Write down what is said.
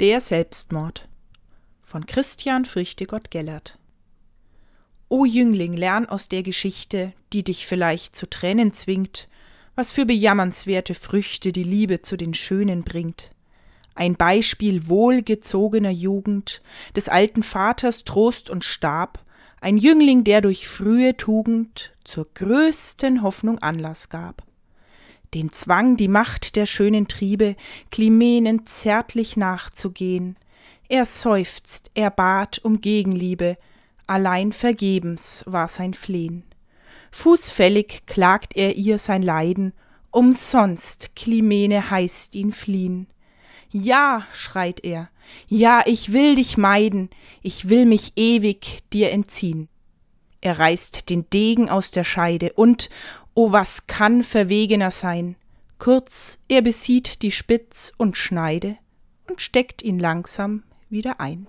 Der Selbstmord von Christian Früchtegott Gellert. O Jüngling, lern aus der Geschichte, die dich vielleicht zu Tränen zwingt, was für bejammernswerte Früchte die Liebe zu den Schönen bringt. Ein Beispiel wohlgezogener Jugend, des alten Vaters Trost und Stab, ein Jüngling, der durch frühe Tugend zur größten Hoffnung Anlass gab den Zwang, die Macht der schönen Triebe, Klimenen zärtlich nachzugehen. Er seufzt, er bat um Gegenliebe, allein vergebens war sein Flehen. Fußfällig klagt er ihr sein Leiden, umsonst Klimene heißt ihn fliehen. Ja, schreit er, ja, ich will dich meiden, ich will mich ewig dir entziehen er reißt den Degen aus der Scheide und, o oh, was kann verwegener sein? Kurz, er besieht die Spitz und Schneide und steckt ihn langsam wieder ein.